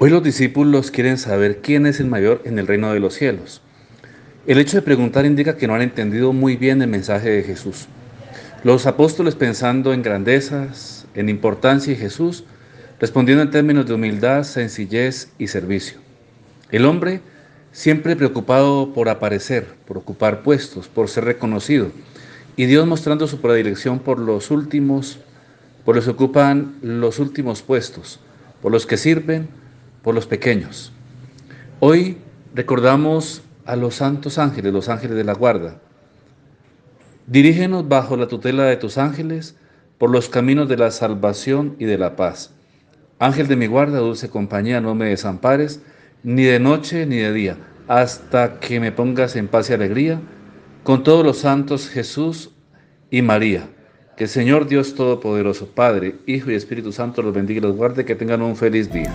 Hoy los discípulos quieren saber quién es el mayor en el reino de los cielos. El hecho de preguntar indica que no han entendido muy bien el mensaje de Jesús. Los apóstoles pensando en grandezas, en importancia y Jesús, respondiendo en términos de humildad, sencillez y servicio. El hombre siempre preocupado por aparecer, por ocupar puestos, por ser reconocido, y Dios mostrando su predilección por los últimos, por los que ocupan los últimos puestos, por los que sirven, por los pequeños. Hoy recordamos a los santos ángeles, los ángeles de la guarda. Dirígenos bajo la tutela de tus ángeles por los caminos de la salvación y de la paz. Ángel de mi guarda, dulce compañía, no me desampares, ni de noche ni de día, hasta que me pongas en paz y alegría, con todos los santos Jesús y María. Que el Señor Dios Todopoderoso, Padre, Hijo y Espíritu Santo los bendiga y los guarde, que tengan un feliz día.